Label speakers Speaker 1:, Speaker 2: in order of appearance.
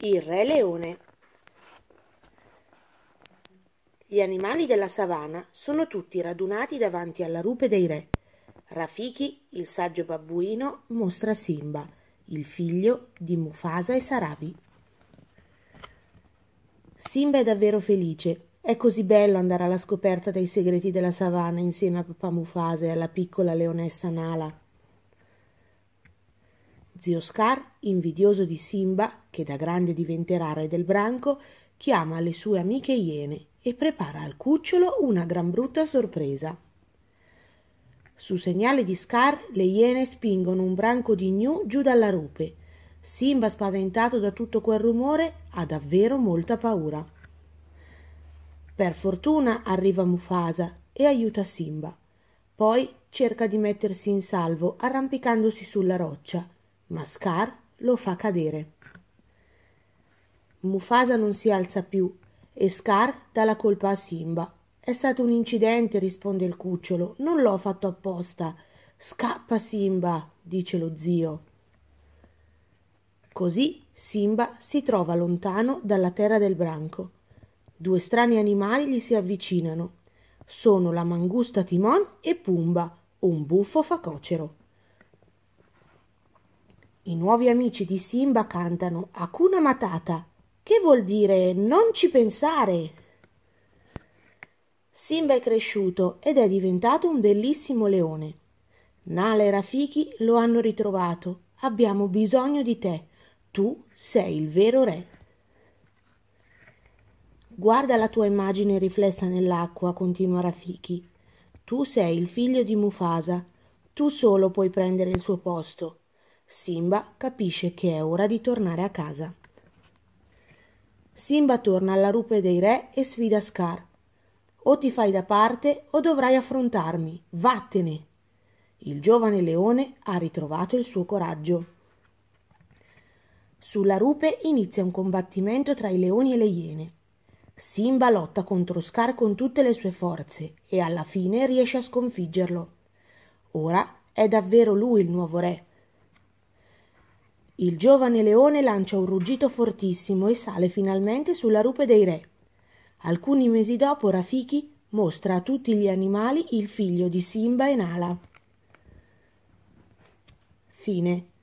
Speaker 1: Il Re Leone Gli animali della savana sono tutti radunati davanti alla rupe dei re. Rafiki, il saggio babbuino, mostra Simba, il figlio di Mufasa e Sarabi. Simba è davvero felice. È così bello andare alla scoperta dei segreti della savana insieme a papà Mufasa e alla piccola leonessa Nala. Zio Scar, invidioso di Simba, che da grande diventerà re del branco, chiama le sue amiche iene e prepara al cucciolo una gran brutta sorpresa. Su segnale di Scar, le iene spingono un branco di gnu giù dalla rupe. Simba, spaventato da tutto quel rumore, ha davvero molta paura. Per fortuna arriva Mufasa e aiuta Simba. Poi cerca di mettersi in salvo arrampicandosi sulla roccia ma Scar lo fa cadere. Mufasa non si alza più e Scar dà la colpa a Simba. È stato un incidente, risponde il cucciolo. Non l'ho fatto apposta. Scappa Simba, dice lo zio. Così Simba si trova lontano dalla terra del branco. Due strani animali gli si avvicinano. Sono la mangusta Timon e Pumba, un buffo facocero. I nuovi amici di Simba cantano Hakuna Matata, che vuol dire non ci pensare. Simba è cresciuto ed è diventato un bellissimo leone. Nala e Rafiki lo hanno ritrovato. Abbiamo bisogno di te. Tu sei il vero re. Guarda la tua immagine riflessa nell'acqua, continua Rafiki. Tu sei il figlio di Mufasa. Tu solo puoi prendere il suo posto. Simba capisce che è ora di tornare a casa. Simba torna alla rupe dei re e sfida Scar. O ti fai da parte o dovrai affrontarmi. Vattene. Il giovane leone ha ritrovato il suo coraggio. Sulla rupe inizia un combattimento tra i leoni e le iene. Simba lotta contro Scar con tutte le sue forze e alla fine riesce a sconfiggerlo. Ora è davvero lui il nuovo re. Il giovane leone lancia un ruggito fortissimo e sale finalmente sulla rupe dei re. Alcuni mesi dopo Rafiki mostra a tutti gli animali il figlio di Simba e Nala. Fine.